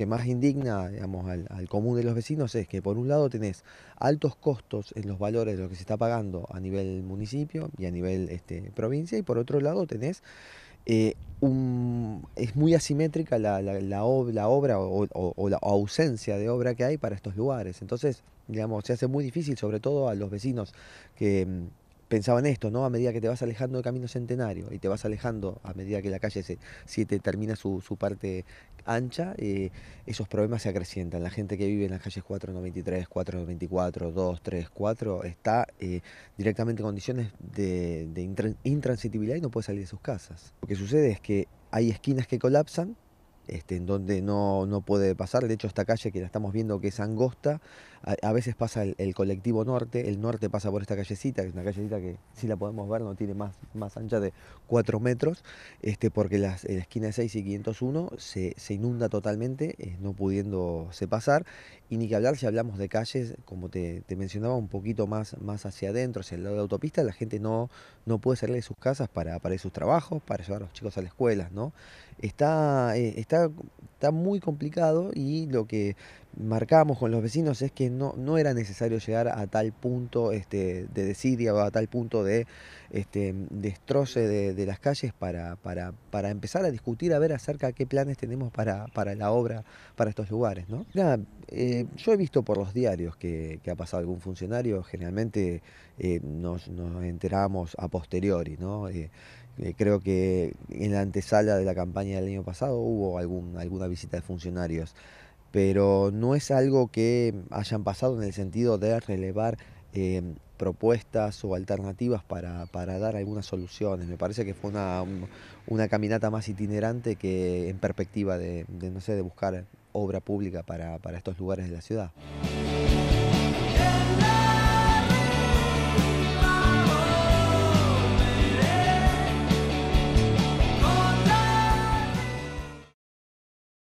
que más indigna al, común de los vecinos es que por un lado tenés altos costos en los valores de lo que se está pagando a nivel municipio y a nivel este, provincia y por otro lado tenés eh, un, es muy asimétrica la, la, obra o, o, la ausencia de obra que hay para estos lugares. Entonces, digamos, se hace muy difícil, sobre todo a los vecinos que pensaba en esto, ¿no? A medida que te vas alejando de Camino Centenario y te vas alejando a medida que la calle 7 termina su, parte ancha, eh, esos problemas se acrecientan. La gente que vive en las calles 493, 494, 2, 3, 4 está eh, directamente en condiciones de, de intransitibilidad y no puede salir de sus casas. Lo que sucede es que hay esquinas que colapsan, este, en donde no, puede pasar. De hecho, esta calle que la estamos viendo que es angosta, a, veces pasa el, colectivo norte, el norte pasa por esta callecita, que es una callecita que si la podemos ver no tiene más, más ancha de 4 metros, este, porque las, la esquina 6 y 501 se, inunda totalmente, eh, no pudiéndose pasar. Y ni que hablar si hablamos de calles, como te, mencionaba, un poquito más, más hacia adentro, hacia el lado de la autopista, la gente no, no puede salir de sus casas para, para ir a sus trabajos, para llevar a los chicos a la escuela, ¿no? Eh, está, está, muy complicado y lo que marcamos con los vecinos es que no, no era necesario llegar a tal punto este, de desidia o a tal punto de este, destroce de, las calles para, empezar a discutir, a ver acerca qué planes tenemos para, la obra, para estos lugares. Eh, yo he visto por los diarios que, ha pasado algún funcionario, generalmente eh, nos, nos enteramos a posteriori. ¿no? Eh, creo que en la antesala de la campaña del año pasado hubo algún, alguna visita de funcionarios pero no es algo que hayan pasado en el sentido de relevar em, propuestas o alternativas para, dar algunas soluciones. Me parece que fue una, caminata más itinerante que en perspectiva de, no sé, de buscar obra pública para estos lugares de la ciudad.